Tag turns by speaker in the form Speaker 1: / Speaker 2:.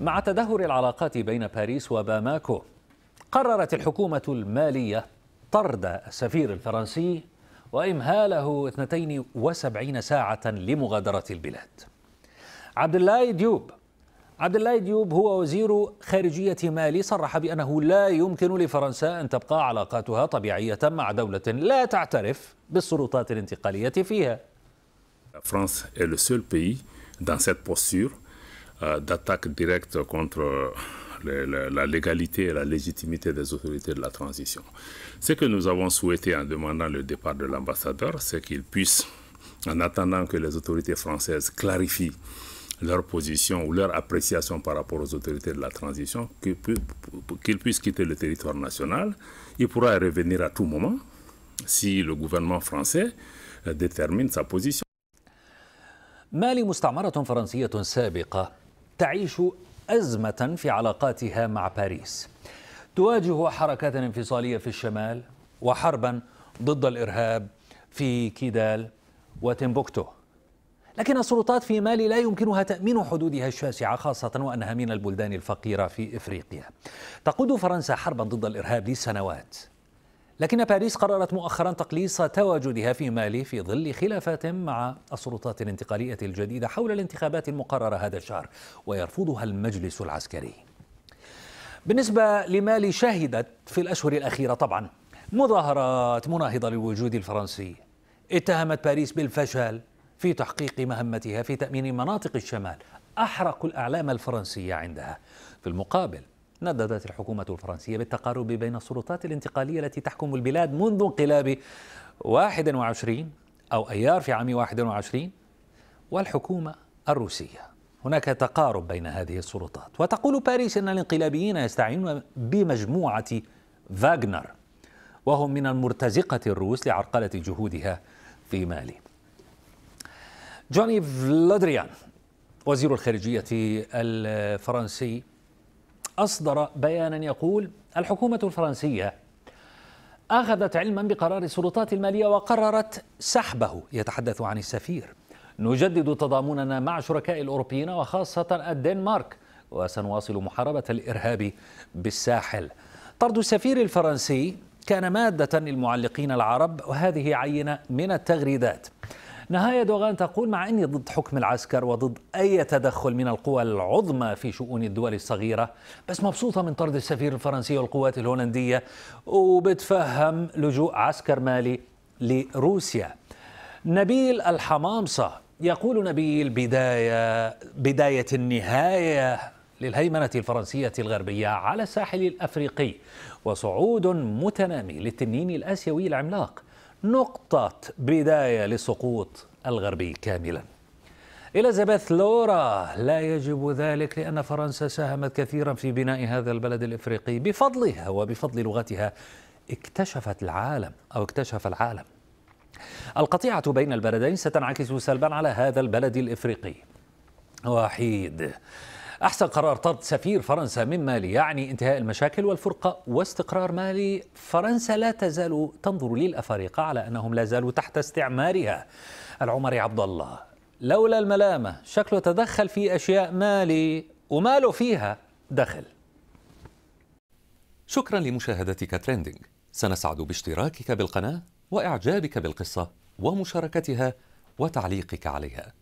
Speaker 1: مع تدهور العلاقات بين باريس وباماكو قررت الحكومة المالية طرد السفير الفرنسي وإمهاله 72 ساعة لمغادرة البلاد عبد الله ديوب عبد الله ديوب هو وزير خارجية مالي صرح بأنه لا يمكن لفرنسا أن تبقى علاقاتها طبيعية مع دولة لا تعترف بالسلطات الانتقالية فيها.
Speaker 2: فرنسا est le seul pays dans cette posture Euh, d'attaque directe contre euh, la légalité et la légitimité des autorités de la transition. Ce que nous avons souhaité en demandant le départ de l'ambassadeur, c'est qu'il puisse, en attendant que les autorités françaises clarifient leur position ou leur appréciation par rapport aux autorités de la transition, qu'il puisse quitter le territoire national. Il pourra y revenir à tout moment si le gouvernement français euh, détermine sa position. مالي مستعمرة فرنسية سابقة تعيش
Speaker 1: أزمة في علاقاتها مع باريس تواجه حركات انفصالية في الشمال وحربا ضد الإرهاب في كيدال وتمبوكتو لكن السلطات في مالي لا يمكنها تأمين حدودها الشاسعة خاصة وأنها من البلدان الفقيرة في إفريقيا تقود فرنسا حربا ضد الإرهاب لسنوات لكن باريس قررت مؤخرا تقليص تواجدها في مالي في ظل خلافات مع السلطات الانتقالية الجديدة حول الانتخابات المقررة هذا الشهر ويرفضها المجلس العسكري بالنسبة لمالي شهدت في الأشهر الأخيرة طبعا مظاهرات مناهضة للوجود الفرنسي اتهمت باريس بالفشل في تحقيق مهمتها في تأمين مناطق الشمال أحرقوا الأعلام الفرنسية عندها في المقابل نددت الحكومة الفرنسية بالتقارب بين السلطات الانتقالية التي تحكم البلاد منذ انقلاب 21 أو أيار في عام 21 والحكومة الروسية هناك تقارب بين هذه السلطات وتقول باريس أن الانقلابيين يستعينون بمجموعة فاغنر وهم من المرتزقة الروس لعرقلة جهودها في مالي جوني فلودريان وزير الخارجية الفرنسي أصدر بيانا يقول الحكومة الفرنسية أخذت علما بقرار السلطات المالية وقررت سحبه يتحدث عن السفير نجدد تضامننا مع شركاء الأوروبيين وخاصة الدنمارك وسنواصل محاربة الإرهاب بالساحل طرد السفير الفرنسي كان مادة للمعلقين العرب وهذه عينة من التغريدات نهاية دوغان تقول مع أني ضد حكم العسكر وضد أي تدخل من القوى العظمى في شؤون الدول الصغيرة بس مبسوطة من طرد السفير الفرنسي والقوات الهولندية وبتفهم لجوء عسكر مالي لروسيا نبيل الحمامصة يقول نبيل بداية بداية النهاية للهيمنة الفرنسية الغربية على الساحل الأفريقي وصعود متنامي للتنين الآسيوي العملاق نقطة بداية لسقوط الغربي كاملا إليزابيث لورا لا يجب ذلك لأن فرنسا ساهمت كثيرا في بناء هذا البلد الإفريقي بفضلها وبفضل لغتها اكتشفت العالم أو اكتشف العالم القطيعة بين البلدين ستنعكس سلبا على هذا البلد الإفريقي وحيد أحسن قرار طرد سفير فرنسا من مالي يعني انتهاء المشاكل والفرقة واستقرار مالي فرنسا لا تزال تنظر للأفارقة على أنهم لا زالوا تحت استعمارها العمري عبد الله لولا الملامة شكله تدخل في أشياء مالي وماله فيها دخل شكرا لمشاهدتك تريندينج سنسعد باشتراكك بالقناة وإعجابك بالقصة ومشاركتها وتعليقك عليها